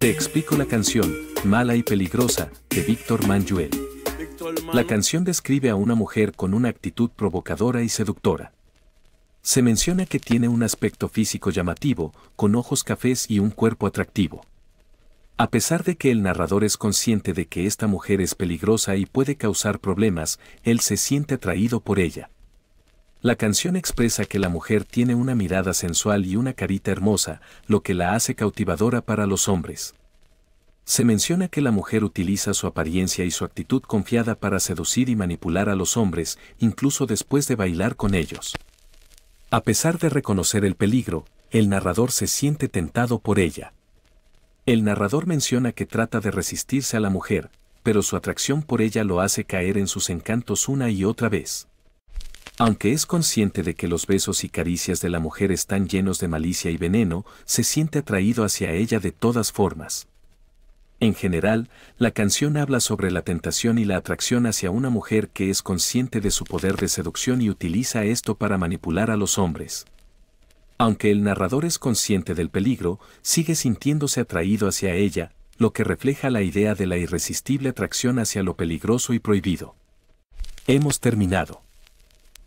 Te explico la canción, Mala y Peligrosa, de Víctor Manuel. La canción describe a una mujer con una actitud provocadora y seductora. Se menciona que tiene un aspecto físico llamativo, con ojos cafés y un cuerpo atractivo. A pesar de que el narrador es consciente de que esta mujer es peligrosa y puede causar problemas, él se siente atraído por ella. La canción expresa que la mujer tiene una mirada sensual y una carita hermosa, lo que la hace cautivadora para los hombres. Se menciona que la mujer utiliza su apariencia y su actitud confiada para seducir y manipular a los hombres, incluso después de bailar con ellos. A pesar de reconocer el peligro, el narrador se siente tentado por ella. El narrador menciona que trata de resistirse a la mujer, pero su atracción por ella lo hace caer en sus encantos una y otra vez. Aunque es consciente de que los besos y caricias de la mujer están llenos de malicia y veneno, se siente atraído hacia ella de todas formas. En general, la canción habla sobre la tentación y la atracción hacia una mujer que es consciente de su poder de seducción y utiliza esto para manipular a los hombres. Aunque el narrador es consciente del peligro, sigue sintiéndose atraído hacia ella, lo que refleja la idea de la irresistible atracción hacia lo peligroso y prohibido. Hemos terminado.